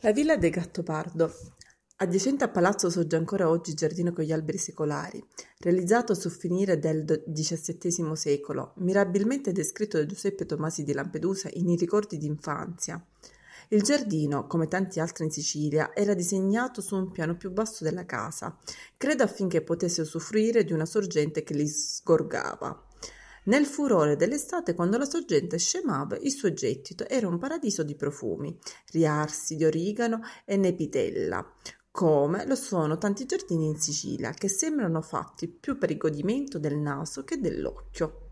La villa del Gattopardo, Adiacente al palazzo sorge ancora oggi il giardino con gli alberi secolari, realizzato sul finire del XVII secolo, mirabilmente descritto da Giuseppe Tomasi di Lampedusa in I ricordi d'infanzia. Il giardino, come tanti altri in Sicilia, era disegnato su un piano più basso della casa, credo affinché potesse usufruire di una sorgente che li sgorgava. Nel furore dell'estate, quando la sorgente scemava, il suo gettito era un paradiso di profumi, riarsi di origano e nepitella, come lo sono tanti giardini in Sicilia, che sembrano fatti più per il godimento del naso che dell'occhio.